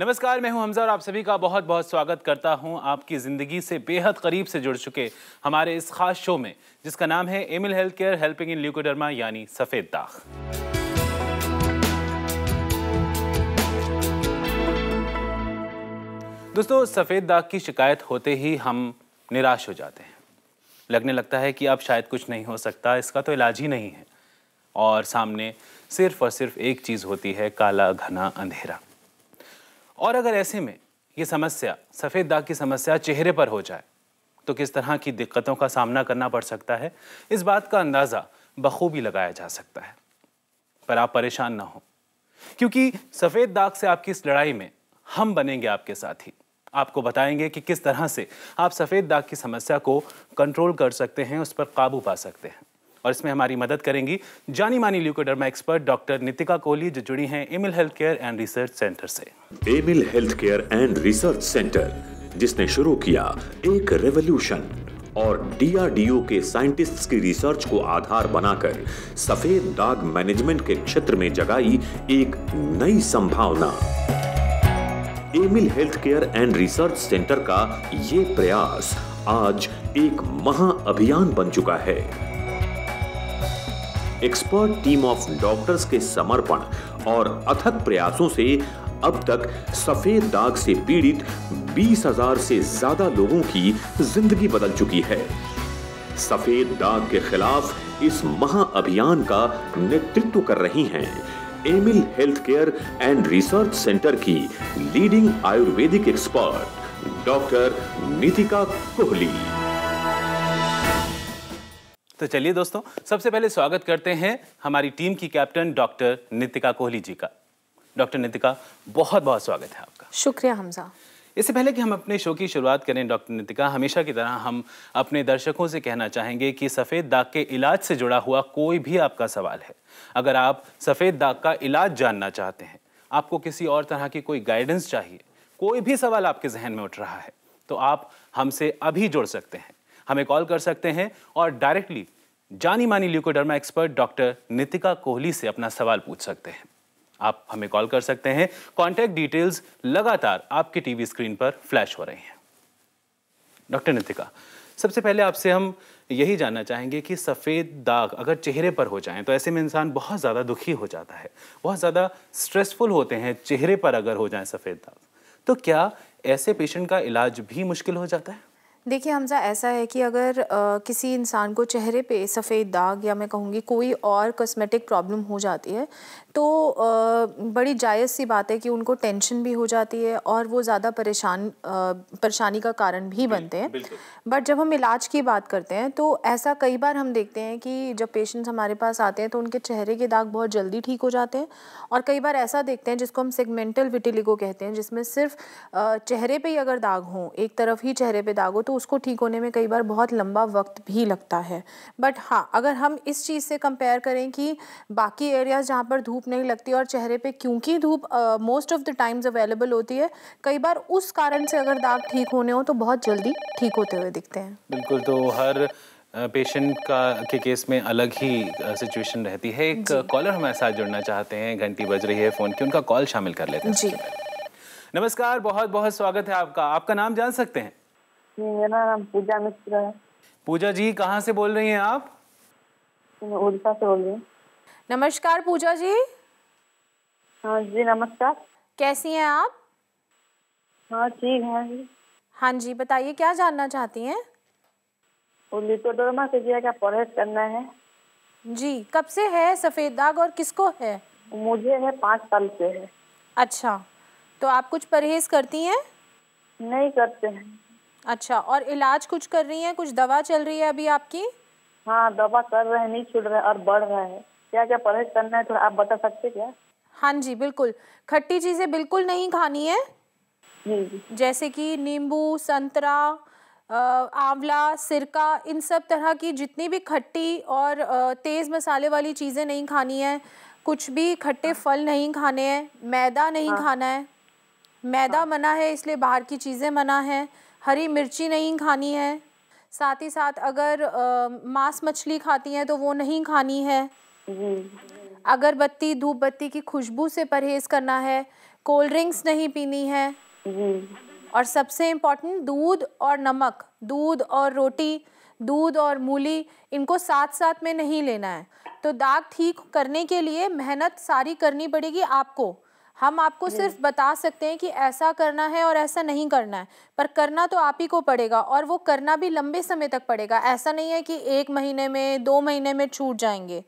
नमस्कार मैं हूं हमजा और आप सभी का बहुत बहुत स्वागत करता हूं आपकी ज़िंदगी से बेहद करीब से जुड़ चुके हमारे इस खास शो में जिसका नाम है Amil health care helping in leucoderma यानी सफ़ेद दाग दोस्तों सफ़ेद दाग की शिकायत होते ही हम निराश हो जाते हैं लगने लगता है कि अब शायद कुछ नहीं हो सकता इसका तो इलाज ही नहीं है और सामने सिर्फ और सिर्फ एक चीज़ होती है काला घना अंधेरा और अगर ऐसे में ये समस्या सफ़ेद दाग की समस्या चेहरे पर हो जाए तो किस तरह की दिक्कतों का सामना करना पड़ सकता है इस बात का अंदाज़ा बखूबी लगाया जा सकता है पर आप परेशान ना हो क्योंकि सफ़ेद दाग से आपकी इस लड़ाई में हम बनेंगे आपके साथ ही आपको बताएंगे कि किस तरह से आप सफ़ेद दाग की समस्या को कंट्रोल कर सकते हैं उस पर काबू पा सकते हैं और इसमें हमारी मदद करेंगी जानी मानी leucoderma expert doctor Nitika Kohli जो जुड़ी हैं Amil health care and research centre से Amil health care and research centre जिसने शुरू किया एक रेवोल्यूशन और डीआरडीओ के साइंटिस्ट्स की रिसर्च को आधार बनाकर सफेद दाग मैनेजमेंट के क्षेत्र में जगाई एक नई संभावना Amil health care and research centre का ये प्रयास आज एक महाअभियान बन चुका है एक्सपर्ट टीम ऑफ डॉक्टर्स के समर्पण और अथक प्रयासों से अब तक सफेद दाग से पीड़ित 20,000 से ज्यादा लोगों की जिंदगी बदल चुकी है सफेद दाग के खिलाफ इस महाअभियान का नेतृत्व कर रही हैं Amil health care and research centre की leading Ayurvedic expert doctor Nitika Kohli तो चलिए दोस्तों सबसे पहले स्वागत करते हैं हमारी टीम की कैप्टन डॉक्टर नितिका कोहली जी का डॉक्टर नितिका बहुत बहुत स्वागत है आपका शुक्रिया हमजा इससे पहले कि हम अपने शो की शुरुआत करें डॉक्टर नितिका हमेशा की तरह हम अपने दर्शकों से कहना चाहेंगे कि सफ़ेद दाग के इलाज से जुड़ा हुआ कोई भी आपका सवाल है अगर आप सफ़ेद दाग का इलाज जानना चाहते हैं आपको किसी और तरह की कोई गाइडेंस चाहिए कोई भी सवाल आपके जहन में उठ रहा है तो आप हमसे अभी जुड़ सकते हैं हमें कॉल कर सकते हैं और डायरेक्टली जानी मानी leucoderma expert doctor Nitika Kohli से अपना सवाल पूछ सकते हैं आप हमें कॉल कर सकते हैं कॉन्टैक्ट डिटेल्स लगातार आपकी टीवी स्क्रीन पर फ्लैश हो रही हैं डॉक्टर नितिका सबसे पहले आपसे हम यही जानना चाहेंगे कि सफ़ेद दाग अगर चेहरे पर हो जाएं तो ऐसे में इंसान बहुत ज़्यादा दुखी हो जाता है बहुत ज़्यादा स्ट्रेसफुल होते हैं चेहरे पर अगर हो जाएं सफ़ेद दाग तो क्या ऐसे पेशेंट का इलाज भी मुश्किल हो जाता है देखिए हमजा ऐसा है कि अगर आ, किसी इंसान को चेहरे पे सफ़ेद दाग या मैं कहूँगी कोई और कॉस्मेटिक प्रॉब्लम हो जाती है तो आ, बड़ी जायज़ सी बात है कि उनको टेंशन भी हो जाती है और वो ज़्यादा परेशान परेशानी का कारण भी बनते हैं बट जब हम इलाज की बात करते हैं तो ऐसा कई बार हम देखते हैं कि जब पेशेंट्स हमारे पास आते हैं तो उनके चेहरे के दाग बहुत जल्दी ठीक हो जाते हैं और कई बार ऐसा देखते हैं जिसको हम सेगमेंटल विटिलिगो कहते हैं जिसमें सिर्फ चेहरे पर ही अगर दाग हों एक तरफ ही चेहरे पर दाग हो तो उसको ठीक होने में कई बार बहुत लंबा वक्त भी लगता है बट हाँ अगर हम इस चीज़ से कंपेयर करें कि बाकी एरियाज़ जहाँ पर धूप नहीं लगती और चेहरे पे क्योंकि धूप most of the times available होती है कई बार उस कारण से अगर दाग ठीक होने हो तो बहुत जल्दी ठीक होते हुए दिखते हैं बिल्कुल तो हर पेशेंट का के केस में अलग ही सिचुएशन रहती है एक कॉलर हमारे साथ जुड़ना चाहते हैं घंटी बज रही है फ़ोन की उनका कॉल शामिल कर लेते हैं जी नमस्कार बहुत बहुत स्वागत है आपका आपका नाम जान सकते हैं मेरा नाम पूजा मिश्र है पूजा जी कहाँ से बोल रही हैं आप उड़ीसा से बोल रही हूँ नमस्कार पूजा जी हाँ जी नमस्कार कैसी हैं आप हाँ ठीक है हाँ जी बताइए क्या जानना चाहती हैं से जी क्या परहेज करना है जी कब से है सफ़ेद दाग और किसको है मुझे है पाँच साल से है अच्छा तो आप कुछ परहेज करती हैं नहीं करते हैं अच्छा और इलाज कुछ कर रही हैं कुछ दवा चल रही है अभी आपकी हाँ दवा कर रहे हैं नहीं छूट रहे और बढ़ रहा है क्या क्या परहेज करना है थोड़ा आप बता सकते क्या हाँ जी बिल्कुल खट्टी चीज़ें बिल्कुल नहीं खानी है जैसे कि नींबू संतरा आंवला सिरका इन सब तरह की जितनी भी खट्टी और तेज़ मसाले वाली चीज़ें नहीं खानी है कुछ भी खट्टे हाँ। फल नहीं खाने हैं मैदा नहीं हाँ। खाना है मैदा हाँ। मना है इसलिए बाहर की चीज़ें मना है हरी मिर्ची नहीं खानी है साथ ही साथ अगर आ, मांस मछली खाती हैं तो वो नहीं खानी है अगरबत्ती धूप बत्ती की खुशबू से परहेज करना है कोल्ड ड्रिंक्स नहीं पीनी है और सबसे इम्पोर्टेंट दूध और नमक दूध और रोटी दूध और मूली इनको साथ साथ में नहीं लेना है तो दाग ठीक करने के लिए मेहनत सारी करनी पड़ेगी आपको हम आपको हम्म। सिर्फ बता सकते हैं कि ऐसा करना है और ऐसा नहीं करना है पर करना तो आप ही को पड़ेगा और वो करना भी लंबे समय तक पड़ेगा ऐसा नहीं है कि एक महीने में दो महीने में छूट जाएंगे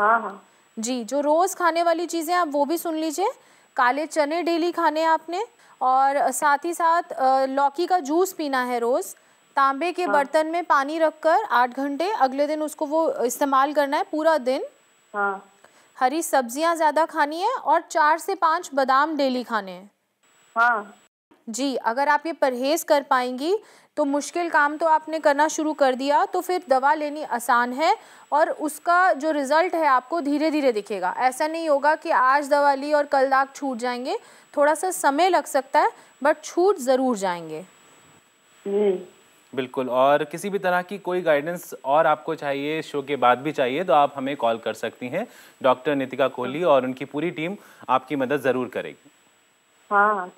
हाँ हाँ जी जो रोज़ खाने वाली चीज़ें आप वो भी सुन लीजिए काले चने डेली खाने आपने और साथ ही साथ लौकी का जूस पीना है रोज़ तांबे के हाँ। बर्तन में पानी रखकर आठ घंटे अगले दिन उसको वो इस्तेमाल करना है पूरा दिन हाँ हरी सब्जियां ज़्यादा खानी है और चार से पाँच बादाम डेली खाने हैं हाँ जी अगर आप ये परहेज़ कर पाएंगी तो मुश्किल काम तो आपने करना शुरू कर दिया तो फिर दवा लेनी आसान है और उसका जो रिज़ल्ट है आपको धीरे धीरे दिखेगा ऐसा नहीं होगा कि आज दवा ली और कल दाग छूट जाएंगे थोड़ा सा समय लग सकता है बट छूट ज़रूर जाएंगे बिल्कुल और किसी भी तरह की कोई गाइडेंस और आपको चाहिए शो के बाद भी चाहिए तो आप हमें कॉल कर सकती हैं डॉक्टर नितिका कोहली और उनकी पूरी टीम आपकी मदद ज़रूर करेगी हाँ, हाँ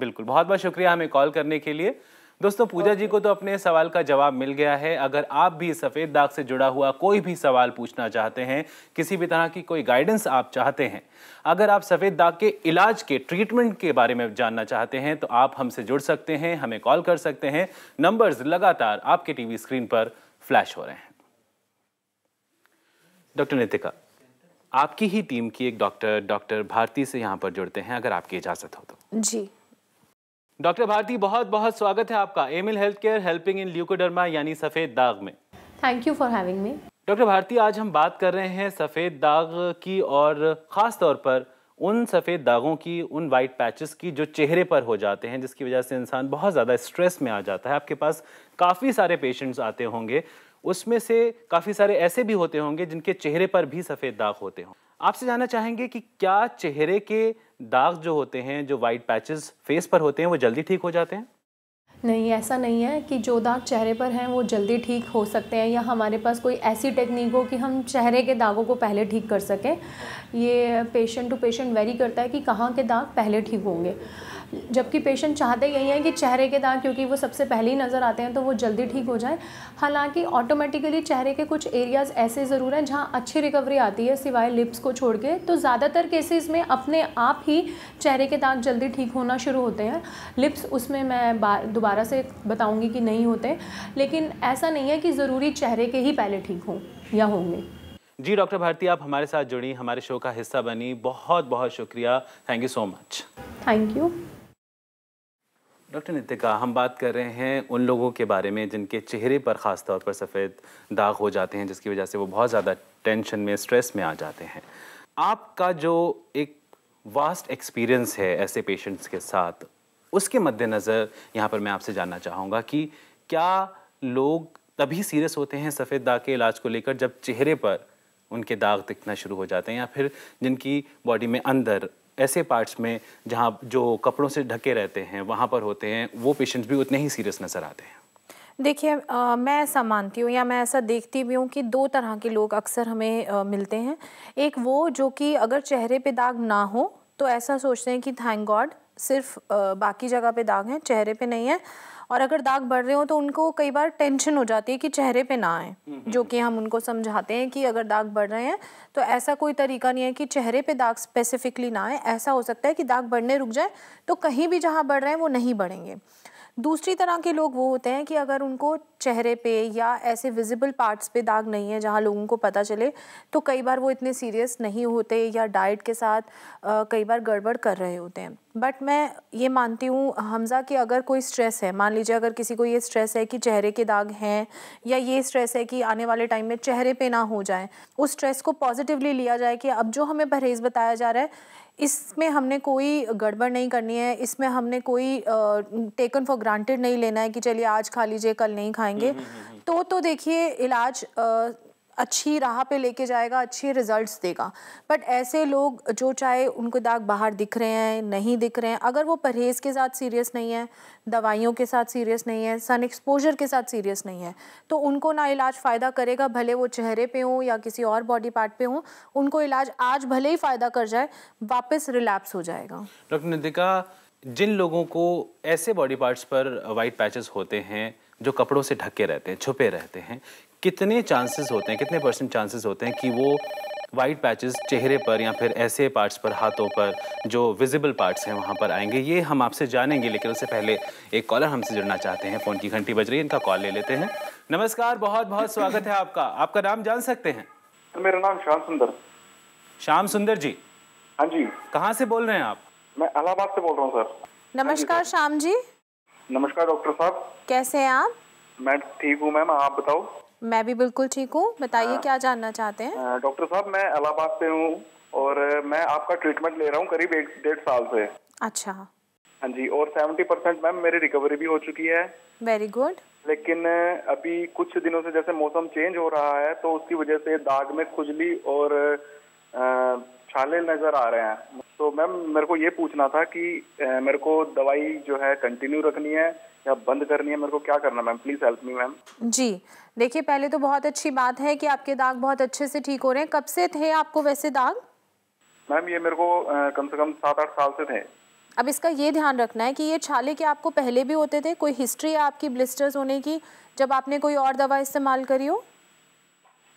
बिल्कुल बहुत बहुत शुक्रिया हमें कॉल करने के लिए दोस्तों पूजा जी को तो अपने सवाल का जवाब मिल गया है अगर आप भी सफ़ेद दाग से जुड़ा हुआ कोई भी सवाल पूछना चाहते हैं किसी भी तरह की कोई गाइडेंस आप चाहते हैं अगर आप सफ़ेद दाग के इलाज के ट्रीटमेंट के बारे में जानना चाहते हैं तो आप हमसे जुड़ सकते हैं हमें कॉल कर सकते हैं नंबर्स लगातार आपके टीवी स्क्रीन पर फ्लैश हो रहे हैं डॉक्टर नितिका आपकी ही टीम की एक डॉक्टर डॉक्टर भारती से यहाँ पर जुड़ते हैं अगर आपकी इजाज़त हो तो जी डॉक्टर भारती बहुत बहुत स्वागत है आपका Amil health care helping in leucoderma यानी सफ़ेद दाग में thank you for having me doctor Bharti आज हम बात कर रहे हैं सफ़ेद दाग की और ख़ास तौर पर उन सफ़ेद दागों की उन वाइट पैचेस की जो चेहरे पर हो जाते हैं जिसकी वजह से इंसान बहुत ज़्यादा स्ट्रेस में आ जाता है आपके पास काफ़ी सारे पेशेंट्स आते होंगे उसमें से काफ़ी सारे ऐसे भी होते होंगे जिनके चेहरे पर भी सफ़ेद दाग होते हों आपसे जानना चाहेंगे कि क्या चेहरे के दाग जो होते हैं जो वाइट पैचेस फेस पर होते हैं वो जल्दी ठीक हो जाते हैं नहीं ऐसा नहीं है कि जो दाग चेहरे पर हैं वो जल्दी ठीक हो सकते हैं या हमारे पास कोई ऐसी टेक्निक हो कि हम चेहरे के दागों को पहले ठीक कर सकें ये पेशेंट टू पेशेंट वेरी करता है कि कहाँ के दाग पहले ठीक होंगे जबकि पेशेंट चाहते यही हैं कि चेहरे के दाग क्योंकि वो सबसे पहले ही नज़र आते हैं तो वो जल्दी ठीक हो जाए हालांकि ऑटोमेटिकली चेहरे के कुछ एरियाज़ ऐसे ज़रूर हैं जहाँ अच्छी रिकवरी आती है सिवाय लिप्स को छोड़ के तो ज़्यादातर केसेस में अपने आप ही चेहरे के दाग जल्दी ठीक होना शुरू होते हैं लिप्स उसमें मैं दोबारा से बताऊँगी कि नहीं होते लेकिन ऐसा नहीं है कि ज़रूरी चेहरे के ही पहले ठीक हों या होंगे जी डॉक्टर भारती आप हमारे साथ जुड़ी हमारे शो का हिस्सा बनी बहुत बहुत शुक्रिया thank you so much thank you doctor Nitika हम बात कर रहे हैं उन लोगों के बारे में जिनके चेहरे पर ख़ास तौर पर सफ़ेद दाग हो जाते हैं जिसकी वजह से वो बहुत ज़्यादा टेंशन में स्ट्रेस में आ जाते हैं आपका जो एक वास्ट एक्सपीरियंस है ऐसे पेशेंट्स के साथ उसके मद्देनज़र यहाँ पर मैं आपसे जानना चाहूँगा कि क्या लोग तभी सीरियस होते हैं सफ़ेद दाग के इलाज को लेकर जब चेहरे पर उनके दाग दिखना शुरू हो जाते हैं या फिर जिनकी बॉडी में अंदर ऐसे पार्ट्स में जहाँ जो कपड़ों से ढके रहते हैं वहाँ पर होते हैं वो पेशेंट्स भी उतने ही सीरियस नज़र आते हैं देखिए मैं ऐसा मानती हूँ या मैं ऐसा देखती भी हूँ कि दो तरह के लोग अक्सर हमें आ, मिलते हैं एक वो जो कि अगर चेहरे पे दाग ना हो तो ऐसा सोचते हैं कि थैंक गॉड सिर्फ आ, बाकी जगह पे दाग हैं चेहरे पे नहीं है और अगर दाग बढ़ रहे हो तो उनको कई बार टेंशन हो जाती है कि चेहरे पे ना आए हम्म, हम्म, जो हम्म। कि हम उनको समझाते हैं कि अगर दाग बढ़ रहे हैं तो ऐसा कोई तरीका नहीं है कि चेहरे पे दाग स्पेसिफिकली ना आए ऐसा हो सकता है कि दाग बढ़ने रुक जाए तो कहीं भी जहाँ बढ़ रहे हैं वो नहीं बढ़ेंगे दूसरी तरह के लोग वो होते हैं कि अगर उनको चेहरे पे या ऐसे विजिबल पार्ट्स पे दाग नहीं है जहाँ लोगों को पता चले तो कई बार वो इतने सीरियस नहीं होते या डाइट के साथ कई बार गड़बड़ कर रहे होते हैं बट मैं ये मानती हूँ हमज़ा कि अगर कोई स्ट्रेस है मान लीजिए अगर किसी को ये स्ट्रेस है कि चेहरे के दाग हैं या ये स्ट्रेस है कि आने वाले टाइम में चेहरे पे ना हो जाए उस स्ट्रेस को पॉजिटिवली लिया जाए कि अब जो हमें परहेज़ बताया जा रहा है इसमें हमने कोई गड़बड़ नहीं करनी है इसमें हमने कोई टेकन फॉर ग्रांटेड नहीं लेना है कि चलिए आज खा लीजिए कल नहीं खाएंगे नहीं, नहीं, नहीं। तो तो देखिए इलाज आ, अच्छी राह पे लेके जाएगा अच्छे रिजल्ट्स देगा बट ऐसे लोग जो चाहे उनको दाग बाहर दिख रहे हैं नहीं दिख रहे हैं अगर वो परहेज़ के साथ सीरियस नहीं है दवाइयों के साथ सीरियस नहीं है सन एक्सपोजर के साथ सीरियस नहीं है तो उनको ना इलाज फ़ायदा करेगा भले वो चेहरे पे हों या किसी और बॉडी पार्ट पे हों उनको इलाज आज भले ही फ़ायदा कर जाए वापस रिलैप्स हो जाएगा डॉक्टर निधिका जिन लोगों को ऐसे बॉडी पार्ट्स पर वाइट पैचेस होते हैं जो कपड़ों से ढके रहते हैं छुपे रहते हैं कितने चांसेस होते हैं कितने परसेंट चांसेस होते हैं कि वो वाइट पैचेस चेहरे पर या फिर ऐसे पार्ट्स पर हाथों पर जो विजिबल पार्ट्स हैं वहाँ पर आएंगे ये हम आपसे जानेंगे लेकिन उससे पहले एक कॉलर हमसे जुड़ना चाहते हैं फ़ोन की घंटी बज रही है इनका कॉल ले लेते हैं नमस्कार बहुत बहुत स्वागत है आपका आपका नाम जान सकते हैं मेरा नाम श्याम सुंदर श्याम सुंदर जी हाँ जी कहाँ से बोल रहे हैं आप मैं अलाहाबाद से बोल रहा हूँ सर नमस्कार हाँ श्याम जी नमस्कार डॉक्टर साहब कैसे हैं आप मैं ठीक हूँ मैम आप बताओ मैं भी बिल्कुल ठीक हूँ बताइए हाँ। क्या जानना चाहते हैं हाँ, डॉक्टर साहब मैं इलाहाबाद से हूँ और मैं आपका ट्रीटमेंट ले रहा हूँ करीब एक डेढ़ साल से अच्छा हाँ जी और सेवेंटी परसेंट मैम मेरी रिकवरी भी हो चुकी है वेरी गुड लेकिन अभी कुछ दिनों से जैसे मौसम चेंज हो रहा है तो उसकी वजह से दाग में खुजली और छाले नजर आ रहे हैं तो मैम मेरे को ये पूछना था कि मेरे को दवाई जो है कंटिन्यू रखनी है या बंद करनी है मेरे को क्या करना ma'am please help me ma'am जी देखिए पहले तो बहुत अच्छी बात है कि आपके दाग बहुत अच्छे से ठीक हो रहे हैं कब से थे आपको वैसे दाग मैम ये मेरे को कम से कम सात आठ साल से थे अब इसका ये ध्यान रखना है कि ये छाले के आपको पहले भी होते थे कोई हिस्ट्री है आपकी ब्लिस्टर्स होने की जब आपने कोई और दवा इस्तेमाल करी हो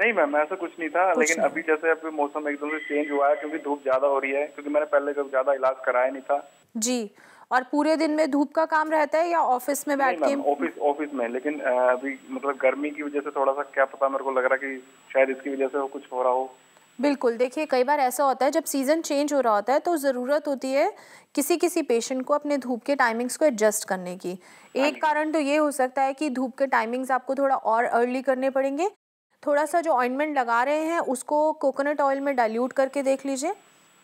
नहीं मैम ऐसा कुछ नहीं था कुछ लेकिन नहीं। अभी जैसे अभी मौसम एकदम से चेंज हुआ है क्योंकि धूप ज्यादा हो रही है क्योंकि मैंने पहले कभी ज्यादा इलाज कराया नहीं था जी और पूरे दिन में धूप का काम रहता है या ऑफिस में बैठ के ऑफिस ऑफिस में लेकिन अभी मतलब गर्मी की वजह से थोड़ा सा क्या पता मेरे को लग रहा कि शायद इसकी वजह से कुछ हो रहा हो बिल्कुल देखिए कई बार ऐसा होता है जब सीज़न चेंज हो रहा होता है तो ज़रूरत होती है किसी किसी पेशेंट को अपने धूप के टाइमिंग्स को एडजस्ट करने की हाँ एक कारण तो ये हो सकता है कि धूप के टाइमिंग्स आपको थोड़ा और अर्ली करने पड़ेंगे थोड़ा सा जो ऑइंटमेंट लगा रहे हैं उसको कोकोनट ऑयल में डाइल्यूट करके देख लीजिए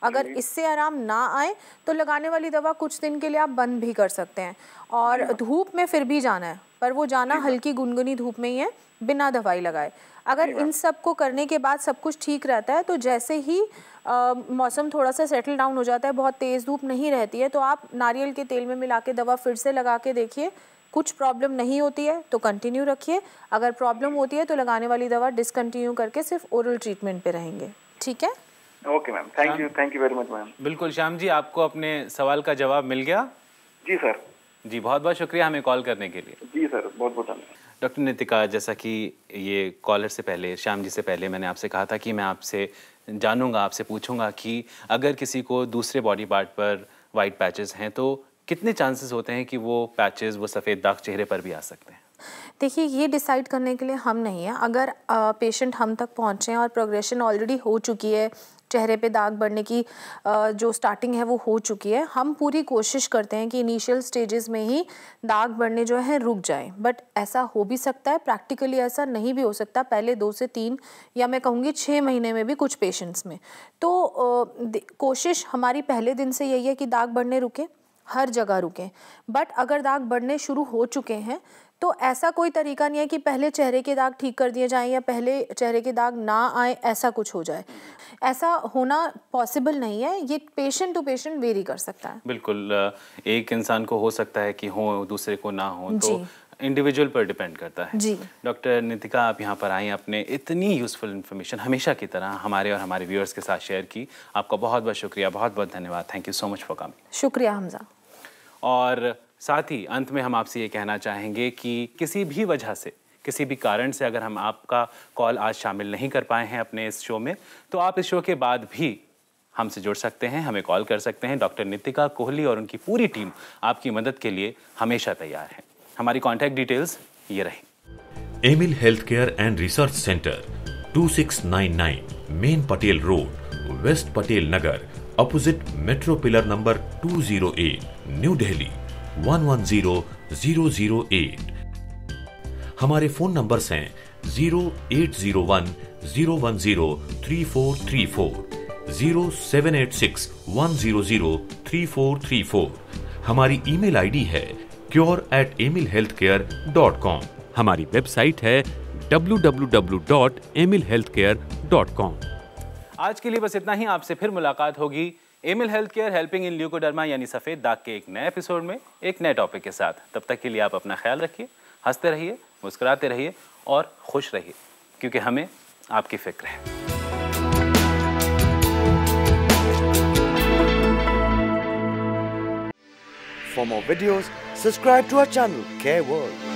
अगर हम्म। इससे आराम ना आए तो लगाने वाली दवा कुछ दिन के लिए आप बंद भी कर सकते हैं और हाँ। धूप में फिर भी जाना है पर वो जाना हल्की गुनगुनी धूप में ही है बिना दवाई लगाए अगर इन सब को करने के बाद सब कुछ ठीक रहता है तो जैसे ही मौसम थोड़ा सा सेटल डाउन हो जाता है बहुत तेज़ धूप नहीं रहती है तो आप नारियल के तेल में मिला के दवा फिर से लगा के देखिए कुछ प्रॉब्लम नहीं होती है तो कंटिन्यू रखिए अगर प्रॉब्लम होती है तो लगाने वाली दवा डिसकंटिन्यू करके सिर्फ ओरल ट्रीटमेंट पे रहेंगे ठीक है okay ma'am thank you thank you very much ma'am बिल्कुल श्याम जी आपको अपने सवाल का जवाब मिल गया जी सर जी बहुत बहुत शुक्रिया हमें कॉल करने के लिए जी सर बहुत बहुत धन्यवाद डॉक्टर नितिका जैसा कि ये कॉलर से पहले श्याम जी से पहले मैंने आपसे कहा था कि मैं आपसे जानूंगा आपसे पूछूंगा कि अगर किसी को दूसरे बॉडी पार्ट पर वाइट पैचेस हैं तो कितने चांसेस होते हैं कि वो पैचेस वो सफ़ेद दाग चेहरे पर भी आ सकते हैं देखिए ये डिसाइड करने के लिए हम नहीं हैं अगर पेशेंट हम तक पहुँचे और प्रोग्रेशन ऑलरेडी हो चुकी है चेहरे पे दाग बढ़ने की जो स्टार्टिंग है वो हो चुकी है हम पूरी कोशिश करते हैं कि इनिशियल स्टेजेस में ही दाग बढ़ने जो है रुक जाएं बट ऐसा हो भी सकता है प्रैक्टिकली ऐसा नहीं भी हो सकता पहले दो से तीन या मैं कहूँगी छः महीने में भी कुछ पेशेंट्स में तो कोशिश हमारी पहले दिन से यही है कि दाग बढ़ने रुकें हर जगह रुकें बट अगर दाग बढ़ने शुरू हो चुके हैं तो ऐसा कोई तरीका नहीं है कि पहले चेहरे के दाग ठीक कर दिए जाएं या पहले चेहरे के दाग ना आए ऐसा कुछ हो जाए ऐसा होना पॉसिबल नहीं है ये पेशेंट टू पेशेंट वेरी कर सकता है बिल्कुल एक इंसान को हो सकता है कि हो दूसरे को ना हो तो इंडिविजुअल पर डिपेंड करता है जी डॉक्टर नितिका आप यहाँ पर आई आपने इतनी यूज़फुल इन्फॉर्मेशन हमेशा की तरह हमारे और हमारे व्यूअर्स के साथ शेयर की आपका बहुत बहुत शुक्रिया बहुत बहुत धन्यवाद thank you so much for coming शुक्रिया हमजा और साथ ही अंत में हम आपसे ये कहना चाहेंगे कि किसी भी वजह से किसी भी कारण से अगर हम आपका कॉल आज शामिल नहीं कर पाए हैं अपने इस शो में तो आप इस शो के बाद भी हमसे जुड़ सकते हैं हमें कॉल कर सकते हैं डॉक्टर नितिका कोहली और उनकी पूरी टीम आपकी मदद के लिए हमेशा तैयार है हमारी कॉन्टैक्ट डिटेल्स ये रही Amil health care and research centre 2699 main Patel road west Patel Nagar opposite metro pillar number 208 New Delhi eight हमारे फोन नंबर्स हैं zero eight seven six one zero zero three four three four हमारी ईमेल आईडी है cure at Amil health care dot com हमारी website है W W W dot Amil health care dot com आज के लिए बस इतना ही आपसे फिर मुलाकात होगी Amil health care helping in leucoderma यानी सफ़ेद दाग के एक नए एपिसोड में एक नए टॉपिक के साथ तब तक के लिए आप अपना ख्याल रखिए हंसते रहिए मुस्कुराते रहिए और खुश रहिए क्योंकि हमें आपकी फिक्र है For more videos, subscribe to our channel, Care World.